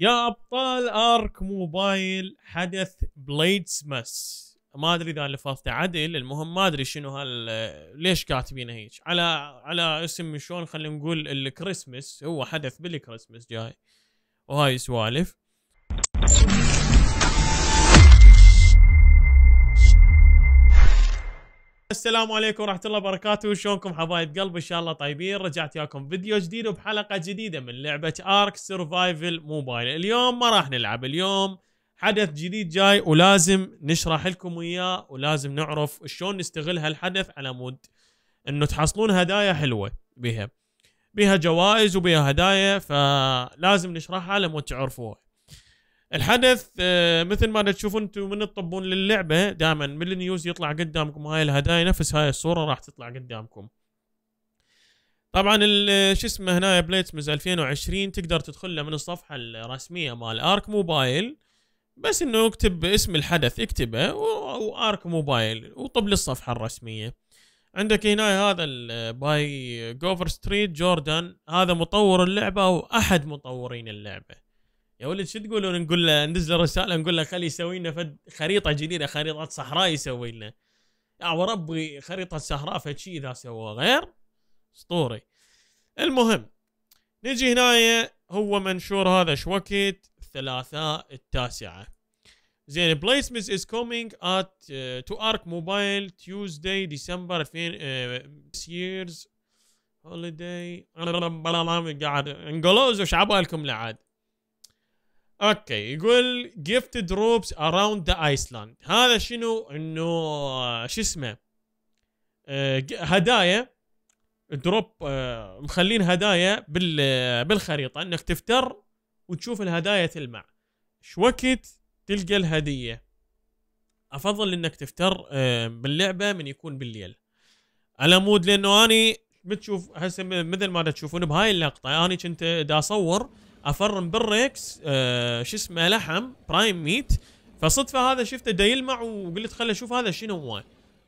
يا ابطال ارك موبايل حدث بليدز مس ما ادري اذا لفظته عدل المهم ما ادري شنو هال ليش كاتبينه هيك على على اسم شلون خلينا نقول الكريسماس هو حدث بالكريسماس جاي وهاي سوالف السلام عليكم ورحمة الله وبركاته شلونكم حبايب قلب ان شاء الله طيبين رجعت وياكم فيديو جديد وبحلقة جديدة من لعبة ارك سرفايفل موبايل اليوم ما راح نلعب اليوم حدث جديد جاي ولازم نشرح لكم اياه ولازم نعرف شلون نستغل هالحدث على مود انه تحصلون هدايا حلوة بها بها جوائز وبها هدايا فلازم نشرحها على مود تعرفوها الحدث آه، مثل ما تشوفون انتم من تطبون للعبه دائما من النيوز يطلع قدامكم هاي الهدايا نفس هاي الصوره راح تطلع قدامكم طبعا آه، شو اسمه هنا بليتسمز 2020 تقدر تدخل له من الصفحه الرسميه مال ارك موبايل بس انه اكتب اسم الحدث اكتبه وارك موبايل وطب للصفحه الرسميه عندك هنا هذا آه، باي جوفر ستريت جوردن هذا مطور اللعبه او احد مطورين اللعبه يا ولد شو تقولون نقول له ندز له رساله نقول له خلي يسوي لنا فد خريطه جديده خريطه صحراء يسوي لنا يا وربي خريطه صحراء فشي اذا سوى غير اسطوري المهم نجي هنا هو منشور هذا شو وقت الثلاثاء التاسعة زين بليسمنت از كومينج ات تو ارك موبايل تيوزداي ديسمبر 2000 ييرز هوليداي قاعد انقلوز وش عبالكم لعاد اوكي يقول جيفت drops اراوند ذا ايسلاند هذا شنو انه شو اسمه آه، هدايا دروب آه، مخلين هدايا بالخريطه انك تفتر وتشوف الهدايا تلمع شو وقت تلقى الهديه افضل انك تفتر آه، باللعبه من يكون بالليل على مود لانه اني بتشوف هسه مثل ما تشوفون بهاي اللقطه اني كنت دا اصور افرم بالريكس آه شو اسمه لحم برايم ميت فصدفه هذا شفته دا يلمع وقلت خل اشوف هذا شنو هو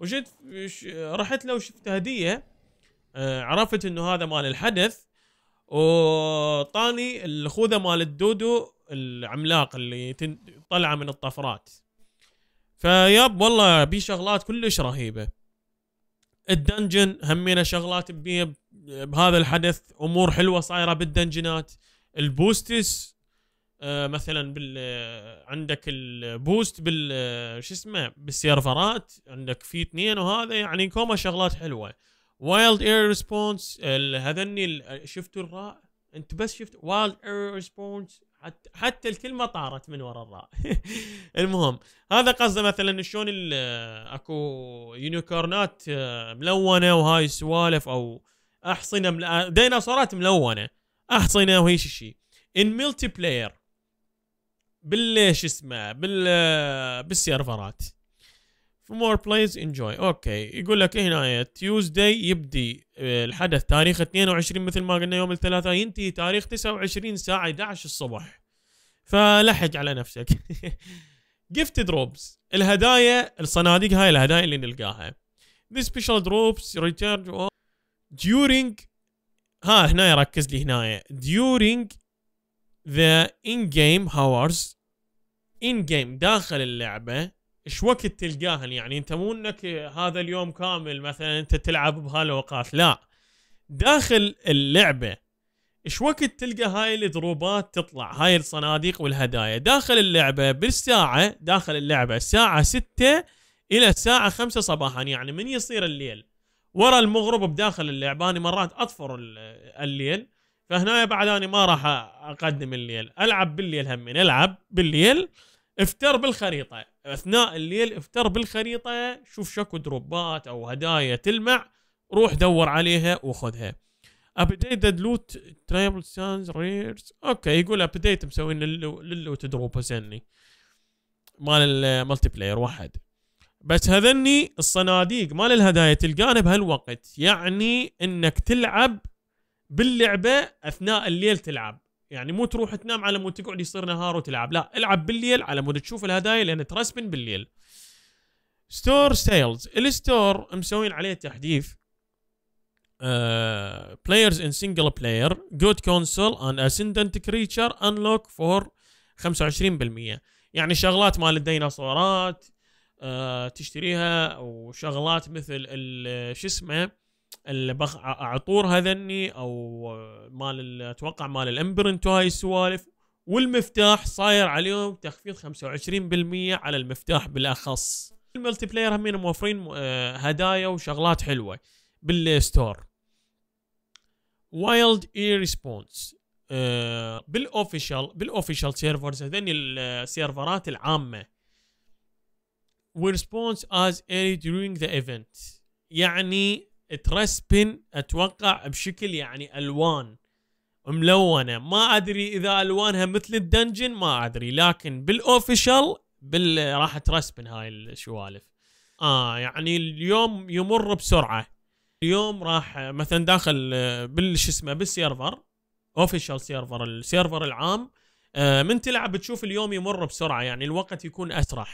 وجيت رحت له وشفت هديه آه عرفت انه هذا مال الحدث وطاني الخوذه مال الدودو العملاق اللي طلع من الطفرات فياب والله بي شغلات كلش رهيبه الدنجن همينا شغلات بيه بهذا الحدث امور حلوه صايره بالدنجنات البوستس آه مثلا بال آه، عندك البوست بال آه، شو اسمه بالسيرفرات عندك في اثنين وهذا يعني كوما شغلات حلوه وايلد اير ريسبونس هذني شفتوا الراء انت بس شفت وايلد اير ريسبونس حتى حتى الكلمه طارت من ورا الراء المهم هذا قصده مثلا شلون آه، اكو يونيكورنات ملونه وهاي السوالف او احصنه ديناصورات ملونه وهيش الشيء ان ملتي بلاير بالش اسمه بال بالسيرفرات مور بلايز انجوي اوكي يقول لك هنا تيوزداي يبدي آه، الحدث تاريخ 22 مثل ما قلنا يوم الثلاثاء ينتهي تاريخ 29 الساعه 11 الصبح فلحق على نفسك جيفت دروبز الهدايا الصناديق هاي الهدايا اللي نلقاها The special drops return during ها هنا ركز لي هنا during the in-game hours in-game داخل اللعبة ايش وقت تلقاها يعني انت مو انك هذا اليوم كامل مثلا انت تلعب بهالاوقات لا داخل اللعبة ايش وقت تلقى هاي الدروبات تطلع هاي الصناديق والهدايا داخل اللعبة بالساعة داخل اللعبة الساعة 6 الى الساعة 5 صباحا يعني من يصير الليل ورا المغرب بداخل اللعبه انا مرات اطفر الليل فهنا بعد انا ما راح اقدم الليل العب بالليل هم العب بالليل افتر بالخريطه اثناء الليل افتر بالخريطه شوف شكو دروبات او هدايا تلمع روح دور عليها وخذها ابديت لوت ترابل سانز ريرز اوكي يقول ابديت مسوين للوت دروب زني مال الملتي بلاير واحد بس هذني الصناديق مال الهدايا تلقانا بهالوقت يعني انك تلعب باللعبه اثناء الليل تلعب يعني مو تروح تنام على مود تقعد يصير نهار وتلعب لا العب بالليل على مود تشوف الهدايا لان ترسبن بالليل ستور سيلز الستور مسوين عليه تحديث بلايرز ان سنجل بلاير جود كونسول ان اسندنت كريتشر انلوك فور 25% يعني شغلات مال الديناصورات آه، تشتريها وشغلات مثل شو اسمه البخ عطور هذني او آه، مال اتوقع مال الامبرنت وهاي السوالف والمفتاح صاير عليهم تخفيض 25% على المفتاح بالاخص الملتي بلاير هم موفرين آه، هدايا وشغلات حلوه بالستور وايلد اي ريسبونس بالاوفيشال بالاوفيشال سيرفرز هذني السيرفرات العامه وresponse as any during the event يعني ترسبن اتوقع بشكل يعني الوان ملونه ما ادري اذا الوانها مثل الدنجن ما ادري لكن بالاوفيشال بال راح ترسبن هاي الشوالف اه يعني اليوم يمر بسرعه اليوم راح مثلا داخل آه، بالش اسمه بالسيرفر اوفيشال سيرفر السيرفر العام آه، من تلعب تشوف اليوم يمر بسرعه يعني الوقت يكون اسرع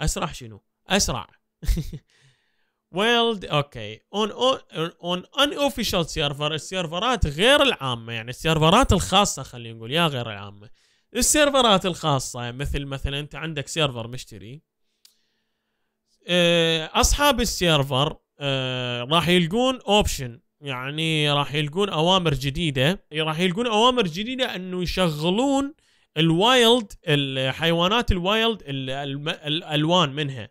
اسرع شنو؟ اسرع ويلد اوكي اون اون ان اوفيشال سيرفر السيرفرات غير العامه يعني السيرفرات الخاصه خلينا نقول يا غير العامه السيرفرات الخاصه يعني مثل مثلا انت عندك سيرفر مشتري آه، اصحاب السيرفر آه، راح يلقون اوبشن يعني راح يلقون اوامر جديده راح يلقون اوامر جديده انه يشغلون الوايلد الحيوانات الوايلد الالوان منها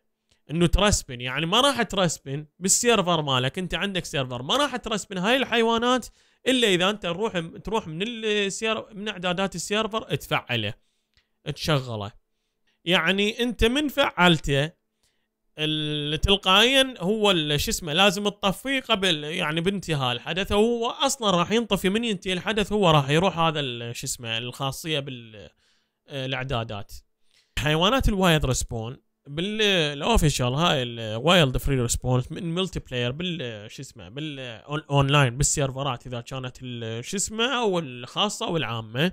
انه ترسبن يعني ما راح ترسبن بالسيرفر مالك انت عندك سيرفر ما راح ترسبن هاي الحيوانات الا اذا انت تروح تروح من السير من اعدادات السيرفر تفعله تشغله يعني انت من فعلته تلقائيا هو شو اسمه لازم تطفيه قبل يعني بانتهاء الحدث هو اصلا راح ينطفي من ينتهي الحدث هو راح يروح هذا شو اسمه الخاصيه بالاعدادات حيوانات الوايلد ريسبون بالاوفيشال هاي الوايلد فري ريسبونس من ملتي بلاير بال شو اسمه بالاونلاين بالسيرفرات اذا كانت شو اسمه او الخاصه والعامه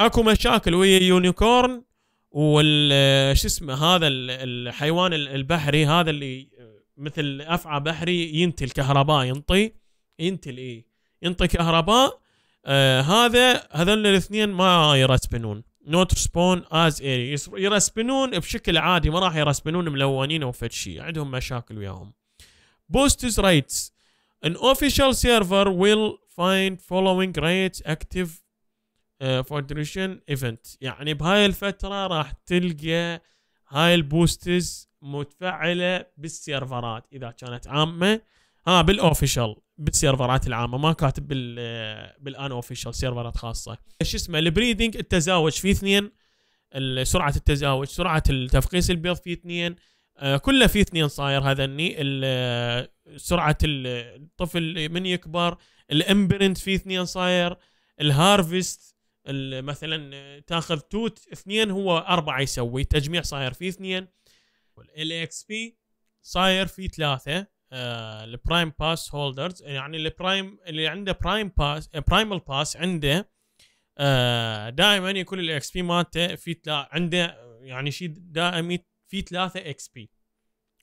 اكو مشاكل ويا يونيكورن وش آه، اسمه هذا الحيوان البحري هذا اللي آه، مثل افعى بحري ينتي الكهرباء ينطي ينتي اي ينطي كهرباء آه هذا هذول الاثنين ما يرسبنون نوت سبون از ايري يرسبنون بشكل عادي ما راح يرسبنون ملونين او فد شيء عندهم مشاكل وياهم بوستز رايتس ان اوفيشال سيرفر ويل فايند فولوينج rates اكتف فودريشن آه، ايفنت يعني بهاي الفتره راح تلقى هاي البوستز متفعله بالسيرفرات اذا كانت عامه ها بالاوفيشال بالسيرفرات العامه ما كاتب بال آه، بالان اوفيشال سيرفرات خاصه شو اسمه البريدنج التزاوج في اثنين سرعه التزاوج سرعه التفقيس البيض في اثنين آه، كله في اثنين صاير هذني سرعه الطفل من يكبر الامبرنت في اثنين صاير الهارفست مثلا تاخذ توت اثنين هو اربعه يسوي تجميع صاير في اثنين ال اكس بي صاير في ثلاثه البرايم باس هولدرز يعني البرايم اللي عنده برايم باس برايمال باس عنده آه، دائما يكون الاكس بي مالته في عنده يعني شيء دائم في ثلاثه اكس بي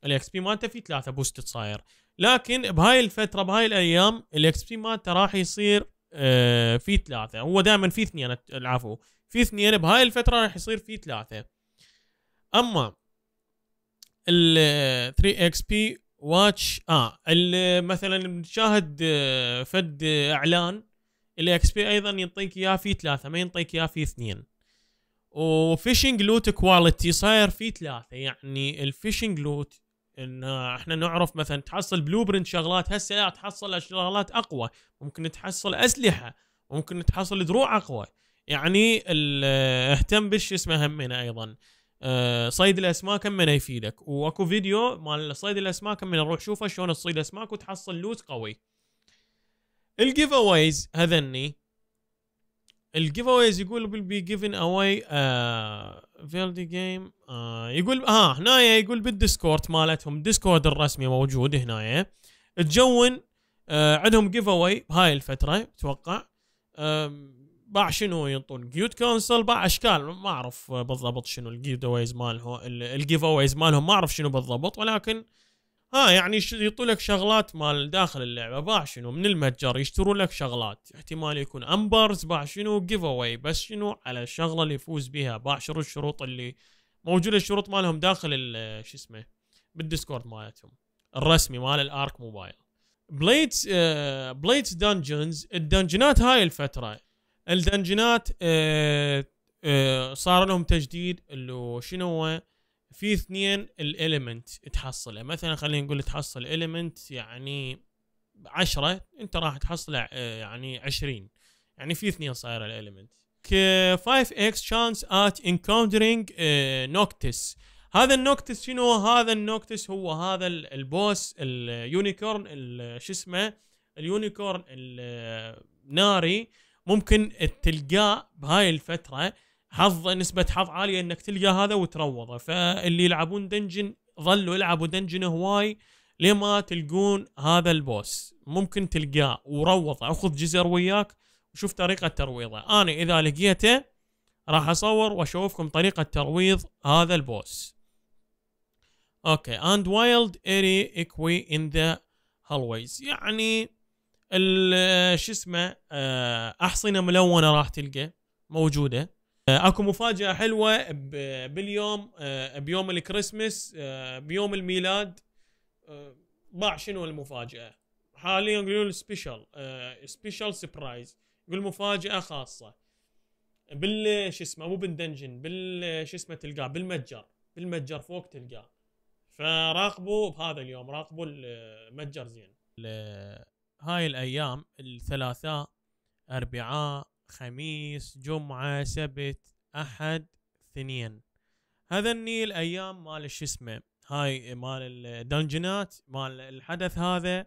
الاكس بي مالته في ثلاثه بوست صاير لكن بهاي الفتره بهاي الايام الاكس بي مالته راح يصير آه، في ثلاثه هو دائما في اثنين العفو في اثنين بهاي الفتره راح يصير في ثلاثه اما ال 3 اكس بي واتش اه مثلا بنشاهد آه، فد اعلان الاكس بي ايضا يعطيك اياه في ثلاثه ما يعطيك اياه في اثنين وفيشنج لوت كواليتي صاير في ثلاثه يعني الفيشنج لوت ان احنا نعرف مثلا تحصل بلو برنت شغلات هسه لا تحصل شغلات اقوى ممكن تحصل اسلحه ممكن تحصل دروع اقوى يعني اهتم بالش اسمه همنا ايضا أه صيد الاسماك همنا يفيدك واكو فيديو مال صيد الاسماك همنا روح شوفه شلون تصيد اسماك وتحصل لوت قوي الجيف اويز هذني الجيف اويز يقول ويل بي جيفن اواي فيلدي جيم يقول ها آه هنايا يقول بالديسكورد مالتهم الديسكورد الرسمي موجود هنايا تجون آه عندهم جيف اواي هاي الفتره اتوقع آه باع شنو ينطون جيوت كونسل باع اشكال ما اعرف بالضبط شنو الجيف اويز مالهم الجيف اويز مالهم ما اعرف شنو بالضبط ولكن آه ها يعني يعطوا لك شغلات مال داخل اللعبه باع شنو من المتجر يشتروا لك شغلات احتمال يكون امبرز باع شنو جيف اواي بس شنو على الشغله اللي يفوز بها باع شنو الشروط اللي موجوده الشروط مالهم داخل شو اسمه بالديسكورد مالتهم الرسمي مال الارك موبايل بليدز آه بليدز دنجنز الدنجنات هاي الفتره الدنجنات آه آه صار لهم تجديد اللي شنو هو في اثنين الاليمنت تحصله مثلا خلينا نقول تحصل اليمنت يعني عشرة انت راح تحصله آه، يعني عشرين يعني في اثنين صاير الاليمنت 5x chance at encountering نوكتس آه، هذا النوكتس شنو هذا النوكتس هو هذا البوس اليونيكورن شو اسمه اليونيكورن الناري آه، ممكن تلقاه بهاي الفتره حظ نسبه حظ عاليه انك تلقى هذا وتروضه فاللي يلعبون دنجن ظلوا يلعبوا دنجن هواي لما تلقون هذا البوس ممكن تلقاه وروضه اخذ جزر وياك وشوف طريقه ترويضه انا اذا لقيته راح اصور واشوفكم طريقه ترويض هذا البوس اوكي اند وايلد اري اكوي ان ذا هالويز يعني شو اسمه آه، احصنه ملونه راح تلقى موجوده آه، اكو مفاجاه حلوه باليوم آه، بيوم الكريسماس آه، بيوم الميلاد باع شنو المفاجاه حاليا يقولون سبيشال سبيشال سبرايز يقول مفاجاه خاصه بال شو اسمه مو بالدنجن بال شو اسمه تلقاه بالمتجر بالمتجر فوق تلقاه فراقبوا بهذا اليوم راقبوا المتجر زين هاي الايام الثلاثاء اربعاء خميس جمعة سبت أحد اثنين هذا النيل أيام مال شو اسمه هاي مال الدنجنات مال الحدث هذا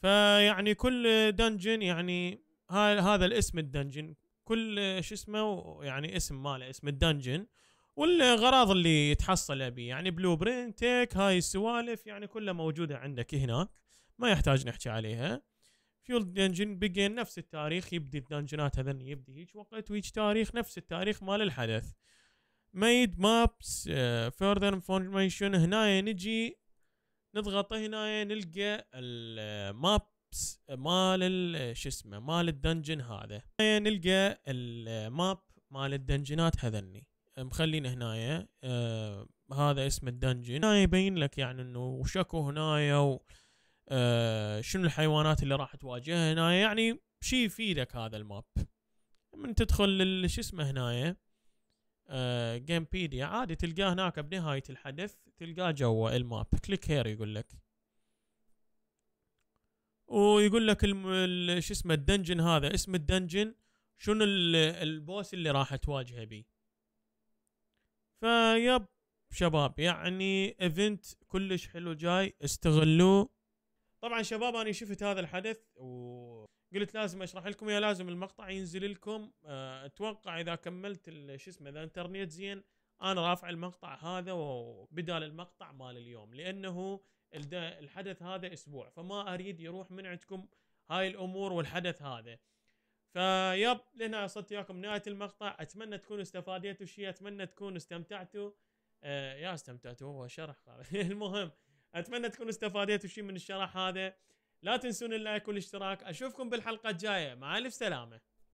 فيعني كل دنجن يعني هذا الاسم الدنجن كل شو اسمه يعني اسم ماله اسم الدنجن والغراض اللي تحصله به يعني بلو برينتك هاي السوالف يعني كلها موجوده عندك هناك ما يحتاج نحكي عليها فيول دنجن بيجن نفس التاريخ يبدي الدنجنات هذني يبدي هيج وقت وهيج تاريخ نفس التاريخ مال الحدث ميد مابس فيردر انفورميشن هنا نجي نضغط هنا نلقى المابس آه، آه، مال آه، شو اسمه مال الدنجن هذا هنا نلقى الماب مال الدنجنات هذني مخلينا هنايا آه هذا اسم الدنجن هنا يبين لك يعني انه وشكو هنايا و... آه، شنو الحيوانات اللي راح تواجهها هنا يعني شيء يفيدك هذا الماب من تدخل شو اسمه هنايا آه جيم بيديا عادي تلقاه هناك بنهايه الحدث تلقاه جوا الماب كليك هير يقول لك ويقول لك شو اسمه الدنجن هذا اسم الدنجن شنو البوس اللي راح تواجهه بيه فيب شباب يعني ايفنت كلش حلو جاي استغلوه طبعا شباب انا شفت هذا الحدث وقلت لازم اشرح لكم يا لازم المقطع ينزل لكم آه، اتوقع اذا كملت شو اسمه اذا الانترنت زين انا رافع المقطع هذا وبدال المقطع مال اليوم لانه الحدث هذا اسبوع فما اريد يروح من عندكم هاي الامور والحدث هذا فيب لهنا وصلت وياكم نهايه المقطع اتمنى تكونوا استفاديتوا شيء اتمنى تكونوا استمتعتوا آه يا استمتعتوا هو شرح المهم اتمنى تكونوا استفادتوا شيء من الشرح هذا لا تنسون اللايك والاشتراك اشوفكم بالحلقه الجايه مع الف سلامه